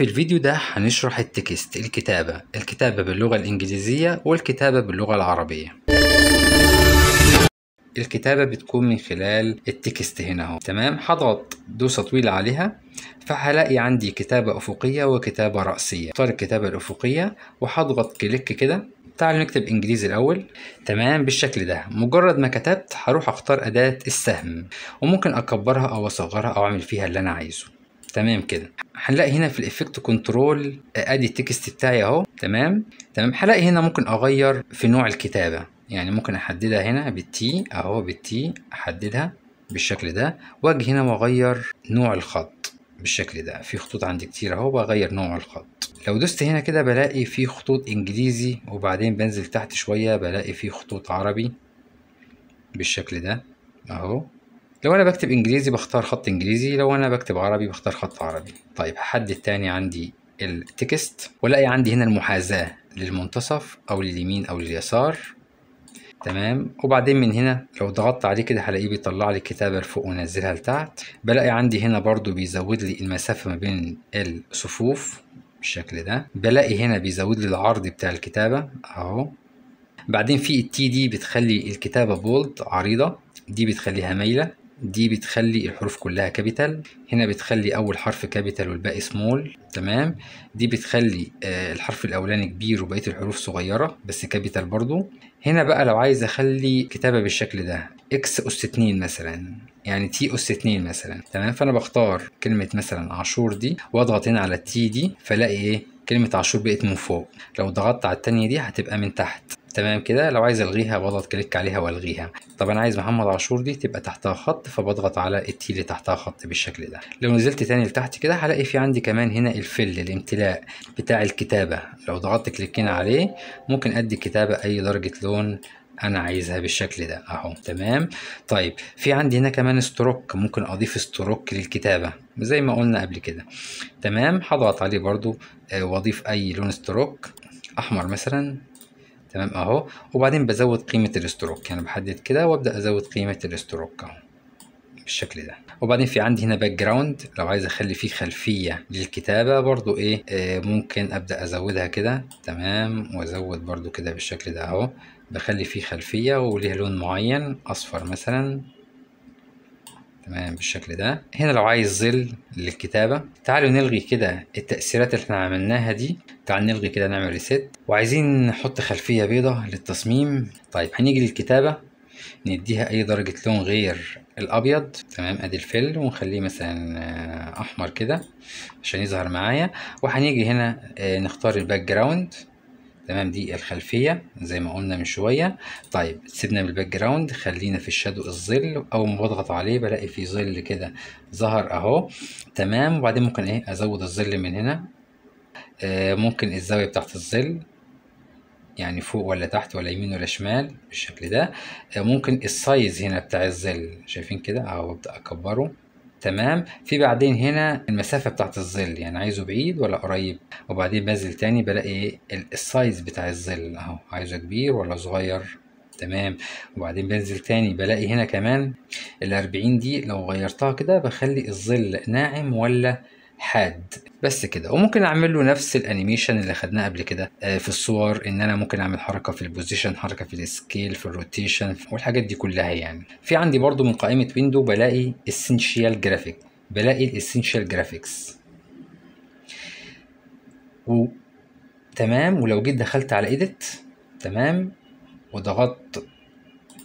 في الفيديو ده هنشرح التكست الكتابة الكتابة باللغة الإنجليزية والكتابة باللغة العربية الكتابة بتكون من خلال التكست هنا اهو تمام هضغط دوسة طويلة عليها فهلاقي عندي كتابة أفقية وكتابة رأسية اختار الكتابة الأفقية وهضغط كليك كده تعال نكتب انجليزي الاول تمام بالشكل ده مجرد ما كتبت هروح اختار اداه السهم وممكن اكبرها او اصغرها او اعمل فيها اللي انا عايزه تمام كده هنلاقي هنا في الايفكت آه، كنترول ادي التكست بتاعي اهو تمام تمام هلاقي هنا ممكن اغير في نوع الكتابه يعني ممكن احددها هنا بالتي اهو بالتي احددها بالشكل ده واجي هنا واغير نوع الخط بالشكل ده في خطوط عندي كتير اهو بغير نوع الخط لو دوست هنا كده بلاقي في خطوط انجليزي وبعدين بنزل تحت شويه بلاقي في خطوط عربي بالشكل ده اهو لو انا بكتب انجليزي بختار خط انجليزي لو انا بكتب عربي بختار خط عربي طيب هحدد تاني عندي التكست والاقي عندي هنا المحاذاة للمنتصف او لليمين او لليسار تمام وبعدين من هنا لو ضغطت عليه كده هلاقيه بيطلع لي الكتابة لفوق وينزلها لتحت بلاقي عندي هنا برضو بيزود لي المسافة ما بين الصفوف بالشكل ده بلاقي هنا بيزود لي العرض بتاع الكتابة اهو بعدين في التي دي بتخلي الكتابة بولد عريضة دي بتخليها مايلة دي بتخلي الحروف كلها كابيتال هنا بتخلي اول حرف كابيتال والباقي سمول تمام دي بتخلي آه، الحرف الاولاني كبير وبقيه الحروف صغيره بس كابيتال برضو هنا بقى لو عايز اخلي كتابه بالشكل ده اكس اس 2 مثلا يعني تي اس 2 مثلا تمام فانا بختار كلمه مثلا عاشور دي واضغط هنا على التي دي فلاقي ايه كلمه عاشور بقت من فوق لو ضغطت على التانية دي هتبقى من تحت تمام كده لو عايز الغيها بضغط كليك عليها والغيها طب انا عايز محمد عاشور دي تبقى تحتها خط فبضغط على التي اللي تحتها خط بالشكل ده لو نزلت تاني لتحت كده هلاقي في عندي كمان هنا الفل الامتلاء بتاع الكتابه لو ضغطت كليكين عليه ممكن ادي الكتابه اي درجه لون انا عايزها بالشكل ده اهو تمام طيب في عندي هنا كمان ستروك ممكن اضيف ستروك للكتابه زي ما قلنا قبل كده تمام هضغط عليه برضو آه، واضيف اي لون ستروك احمر مثلا تمام اهو وبعدين بزود قيمه الاستروك يعني بحدد كده وابدا ازود قيمه الاستروك اهو بالشكل ده وبعدين في عندي هنا باك جراوند لو عايز اخلي فيه خلفيه للكتابه برضو ايه آه ممكن ابدا ازودها كده تمام وازود برضو كده بالشكل ده اهو بخلي فيه خلفيه وليه لون معين اصفر مثلا تمام بالشكل ده هنا لو عايز ظل للكتابه تعالوا نلغي كده التاثيرات اللي احنا عملناها دي تعال نلغي كده نعمل ريسيت وعايزين نحط خلفيه بيضة للتصميم طيب هنيجي للكتابه نديها اي درجه لون غير الابيض تمام ادي الفل ونخليه مثلا آه، احمر كده عشان يظهر معايا وهنيجي هنا آه، نختار الباك جراوند تمام دي الخلفية زي ما قلنا من شوية طيب سيبنا من الباك جراوند خلينا في الشادو الظل أول ما بضغط عليه بلاقي في ظل كده ظهر أهو تمام وبعدين ممكن إيه أزود الظل من هنا آه ممكن الزاوية بتاعت الظل يعني فوق ولا تحت ولا يمين ولا شمال بالشكل ده آه، ممكن السايز هنا بتاع الظل شايفين كده اهو ابدا اكبره تمام في بعدين هنا المسافة بتاعت الظل يعني عايزه بعيد ولا قريب وبعدين بنزل تاني بلاقي السايز بتاع الظل اهو عايزه كبير ولا صغير تمام وبعدين بنزل تاني بلاقي هنا كمان ال40 دي لو غيرتها كده بخلي الظل ناعم ولا حاد بس كده وممكن اعمل له نفس الانيميشن اللي خدناه قبل كده آه، في الصور ان انا ممكن اعمل حركه في البوزيشن حركه في السكيل في الروتيشن والحاجات دي كلها يعني في عندي برضو من قائمه ويندو بلاقي اسينشال جرافيك بلاقي الاسينشال جرافيكس و... تمام ولو جيت دخلت على ايديت تمام وضغطت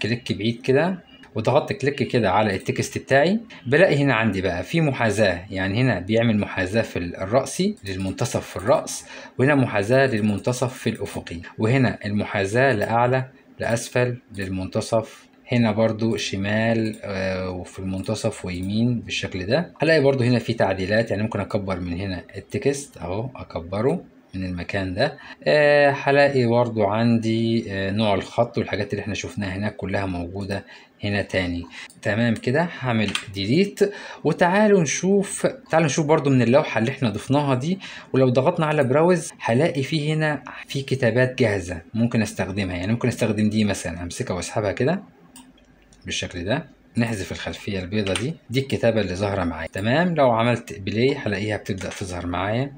كليك بعيد كده وضغطت كليك كده على التكست بتاعي بلاقي هنا عندي بقى في محاذاه يعني هنا بيعمل محاذاه في الرأسي للمنتصف في الرأس وهنا محاذاه للمنتصف في الأفقي وهنا المحاذاه لأعلى لأسفل للمنتصف هنا برضو شمال آه، وفي المنتصف ويمين بالشكل ده هلاقي برضو هنا في تعديلات يعني ممكن اكبر من هنا التكست اهو اكبره من المكان ده هلاقي آه، برضو عندي آه، نوع الخط والحاجات اللي احنا شفناها هناك كلها موجودة هنا تاني تمام كده هعمل ديليت وتعالوا نشوف تعالوا نشوف برضو من اللوحة اللي احنا ضفناها دي ولو ضغطنا على براوز هلاقي في هنا في كتابات جاهزة ممكن استخدمها يعني ممكن استخدم دي مثلا امسكها واسحبها كده بالشكل ده نحذف الخلفية البيضة دي دي الكتابة اللي ظاهرة معايا تمام لو عملت بلاي هلاقيها بتبدأ تظهر معايا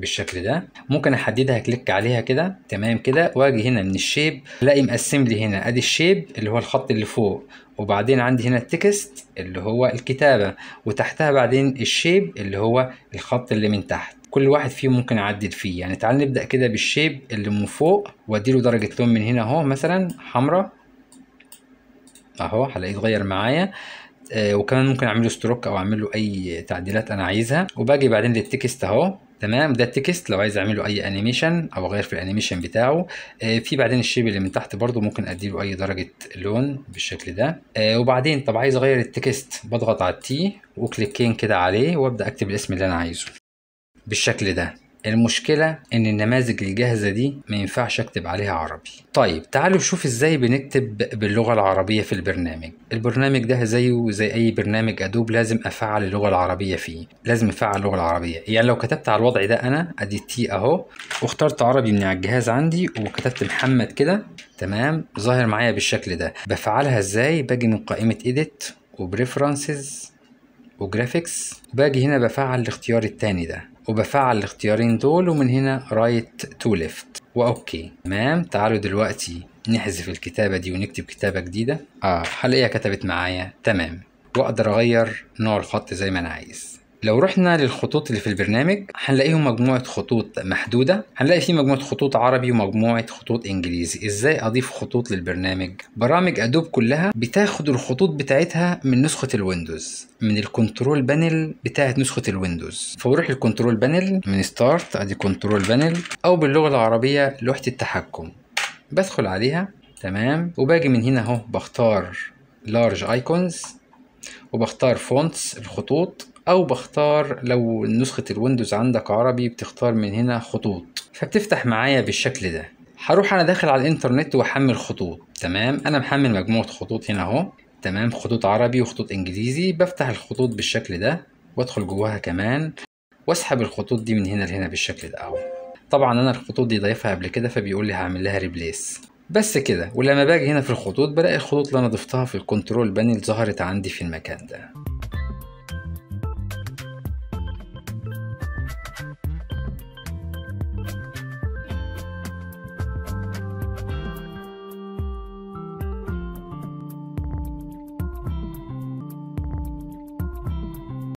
بالشكل ده ممكن احددها كليك عليها كده تمام كده واجي هنا من الشيب الاقي مقسم لي هنا ادي الشيب اللي هو الخط اللي فوق وبعدين عندي هنا التكست اللي هو الكتابه وتحتها بعدين الشيب اللي هو الخط اللي من تحت كل واحد فيهم ممكن اعدل فيه يعني تعال نبدا كده بالشيب اللي من فوق واديله درجه لون من هنا اهو مثلا حمراء اهو هلاقيه اتغير معايا آه وكمان ممكن اعمله ستروك او اعمل له اي تعديلات انا عايزها وباجي بعدين للتكست اهو تمام ده التكست لو عايز اعمله اي انيميشن او اغير في الانيميشن بتاعه آه في بعدين الشيب اللي من تحت برده ممكن اديله اي درجه لون بالشكل ده آه وبعدين طب عايز اغير التكست بضغط على التي وكليكين كده عليه وابدا اكتب الاسم اللي انا عايزه بالشكل ده المشكلة إن النماذج الجاهزة دي ما ينفعش أكتب عليها عربي. طيب تعالوا نشوف إزاي بنكتب باللغة العربية في البرنامج. البرنامج ده زيه زي أي برنامج أدوب لازم أفعل اللغة العربية فيه، لازم أفعل اللغة العربية. يعني لو كتبت على الوضع ده أنا أدي تي أهو واخترت عربي من على الجهاز عندي وكتبت محمد كده تمام ظاهر معايا بالشكل ده. بفعلها إزاي؟ باجي من قائمة إيديت وبريفرنسز وجرافيكس باجي هنا بفعل الاختيار التاني ده وبفعل الاختيارين دول ومن هنا رايت تو ليفت واوكي تمام تعالوا دلوقتي نحذف الكتابه دي ونكتب كتابه جديده اه هلاقيها كتبت معايا تمام واقدر اغير نوع الخط زي ما انا عايز لو رحنا للخطوط اللي في البرنامج هنلاقيهم مجموعة خطوط محدودة هنلاقي فيه مجموعة خطوط عربي ومجموعة خطوط انجليزي ازاي اضيف خطوط للبرنامج برامج ادوب كلها بتاخد الخطوط بتاعتها من نسخة الويندوز من الكنترول بانل بتاعت نسخة الويندوز فبروح الكنترول بانل من ستارت ادي كنترول بانل او باللغة العربية لوحة التحكم بدخل عليها تمام وباجي من هنا اهو بختار لارج ايكونز وبختار فونتس الخطوط او بختار لو نسخة الويندوز عندك عربي بتختار من هنا خطوط فبتفتح معايا بالشكل ده هروح انا داخل على الانترنت واحمل خطوط تمام انا محمل مجموعة خطوط هنا اهو تمام خطوط عربي وخطوط انجليزي بفتح الخطوط بالشكل ده وادخل جواها كمان واسحب الخطوط دي من هنا لهنا بالشكل ده اهو طبعا انا الخطوط دي ضايفها قبل كده فبيقول لي هعمل لها ريبليس بس كده ولما باجي هنا في الخطوط بلاقي الخطوط اللي انا ضفتها في الكنترول بانل ظهرت عندي في المكان ده